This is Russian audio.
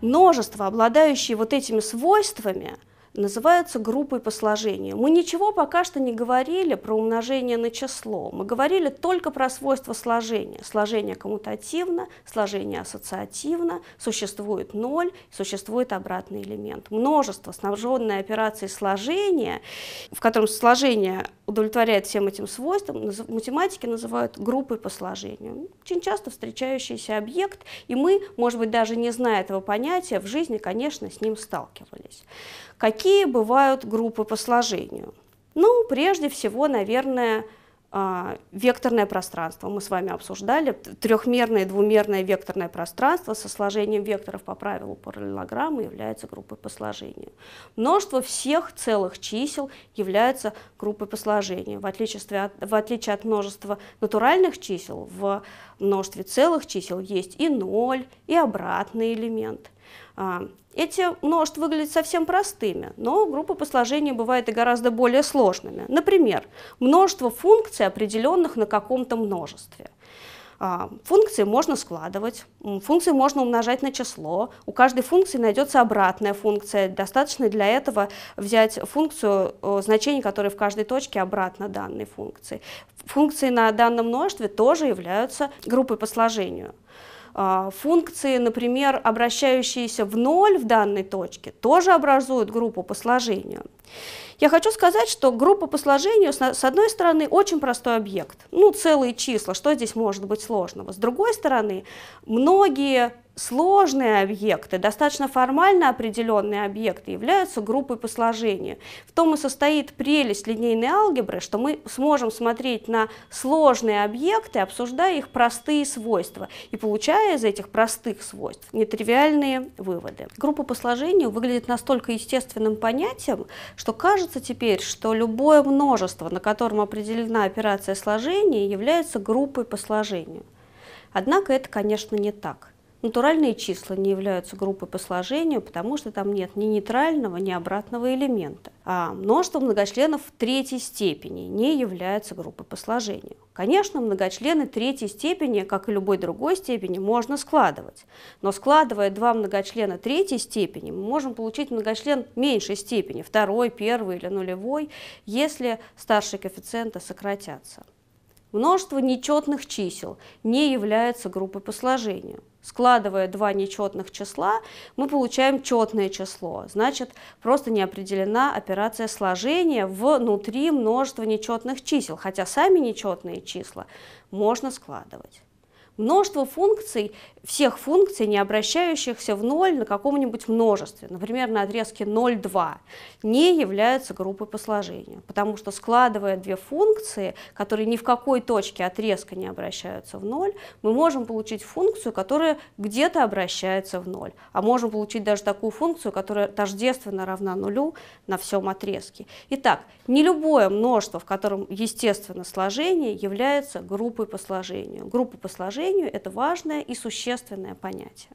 множество, обладающие вот этими свойствами, называются группой по сложению. Мы ничего пока что не говорили про умножение на число. Мы говорили только про свойства сложения. Сложение коммутативно, сложение ассоциативно, существует ноль, существует обратный элемент. Множество, снабженное операцией сложения, в котором сложение удовлетворяет всем этим свойствам, математики называют группой по сложению. Очень часто встречающийся объект, и мы, может быть, даже не зная этого понятия, в жизни, конечно, с ним сталкивались. Какие Какие бывают группы по сложению? Ну, прежде всего, наверное, а, векторное пространство. Мы с вами обсуждали трехмерное и двумерное векторное пространство со сложением векторов по правилу параллелограммы является группой по сложению. Множество всех целых чисел является группой по сложению. В отличие от, в отличие от множества натуральных чисел, в множестве целых чисел есть и ноль, и обратный элемент – а, эти множества выглядят совсем простыми, но группы по сложению бывают и гораздо более сложными. Например, множество функций, определенных на каком-то множестве. А, функции можно складывать, функции можно умножать на число. У каждой функции найдется обратная функция. Достаточно для этого взять функцию, значение которой в каждой точке обратно данной функции. Функции на данном множестве тоже являются группой по сложению. А, функции, например, обращающиеся в ноль в данной точке, тоже образуют группу по сложению. Я хочу сказать, что группа по сложению, с одной стороны, очень простой объект. Ну, целые числа, что здесь может быть сложного? С другой стороны, многие сложные объекты, достаточно формально определенные объекты являются группой по сложению. В том и состоит прелесть линейной алгебры, что мы сможем смотреть на сложные объекты, обсуждая их простые свойства и получая из этих простых свойств нетривиальные выводы. Группа по сложению выглядит настолько естественным понятием, что кажется теперь, что любое множество, на котором определена операция сложения, является группой по сложению. Однако это, конечно, не так. Натуральные числа не являются группой по сложению, потому что там нет ни нейтрального, ни обратного элемента. А множество многочленов третьей степени не является группой по сложению. Конечно, многочлены третьей степени, как и любой другой степени, можно складывать. Но складывая два многочлена третьей степени, мы можем получить многочлен меньшей степени, второй, первый или нулевой, если старшие коэффициенты сократятся. Множество нечетных чисел не является группой по сложению складывая два нечетных числа, мы получаем четное число. Значит, просто не определена операция сложения внутри множества нечетных чисел, хотя сами нечетные числа можно складывать множество функций, всех функций, не обращающихся в ноль на каком-нибудь множестве, например, на отрезке 0,2, не являются группой по сложению, потому что складывая две функции, которые ни в какой точке отрезка не обращаются в ноль, мы можем получить функцию, которая где-то обращается в ноль, а можем получить даже такую функцию, которая тождественно равна нулю на всем отрезке. Итак, не любое множество, в котором естественно сложение, является группой по сложению. Группа по сложению сожалению, это важное и существенное понятие.